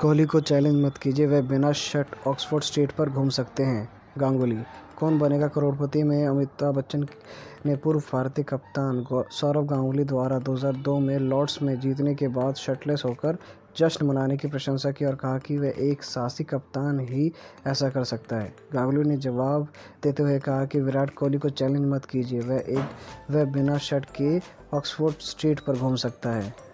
कोहली को चैलेंज मत कीजिए वह बिना शर्ट ऑक्सफोर्ड स्ट्रीट पर घूम सकते हैं गांगुली कौन बनेगा करोड़पति में अमिताभ बच्चन ने पूर्व भारतीय कप्तान सौरभ गांगुली द्वारा 2002 में लॉर्ड्स में जीतने के बाद शर्टलेस होकर जश्न मनाने की प्रशंसा की और कहा कि वह एक साहसी कप्तान ही ऐसा कर सकता है गांगुली ने जवाब देते हुए कहा कि विराट कोहली को चैलेंज मत कीजिए वह एक वह बिना शर्ट के ऑक्सफोर्ड स्ट्रीट पर घूम सकता है